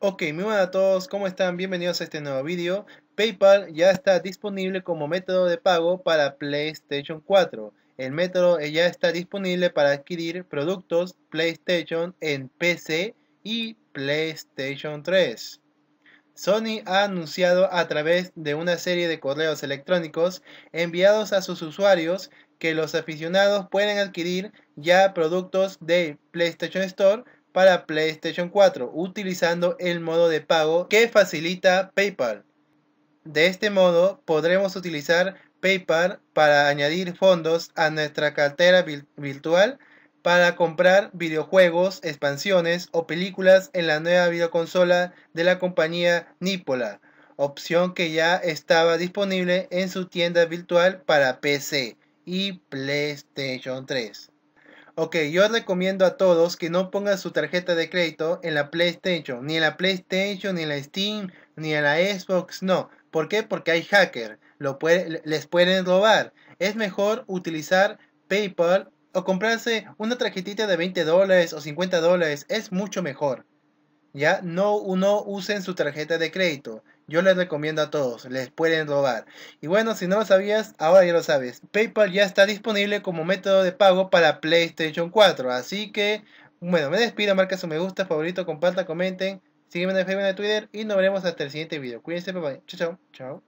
Ok, muy buenas a todos, ¿cómo están? Bienvenidos a este nuevo vídeo. PayPal ya está disponible como método de pago para PlayStation 4. El método eh, ya está disponible para adquirir productos PlayStation en PC y PlayStation 3. Sony ha anunciado a través de una serie de correos electrónicos enviados a sus usuarios que los aficionados pueden adquirir ya productos de PlayStation Store para PlayStation 4 utilizando el modo de pago que facilita PayPal. De este modo podremos utilizar PayPal para añadir fondos a nuestra cartera virtual para comprar videojuegos, expansiones o películas en la nueva videoconsola de la compañía Nipola, opción que ya estaba disponible en su tienda virtual para PC y PlayStation 3. Ok, yo recomiendo a todos que no pongan su tarjeta de crédito en la PlayStation, ni en la PlayStation, ni en la Steam, ni en la Xbox, no. ¿Por qué? Porque hay hackers, les pueden robar. Es mejor utilizar PayPal o comprarse una tarjetita de 20 dólares o 50 dólares, es mucho mejor. Ya, no, no usen su tarjeta de crédito. Yo les recomiendo a todos, les pueden robar. Y bueno, si no lo sabías, ahora ya lo sabes. PayPal ya está disponible como método de pago para PlayStation 4. Así que, bueno, me despido, marca su me gusta, favorito, comparta, comenten. Sígueme en el Facebook, en Twitter y nos veremos hasta el siguiente video. Cuídense, bye Chao, chao. Chao.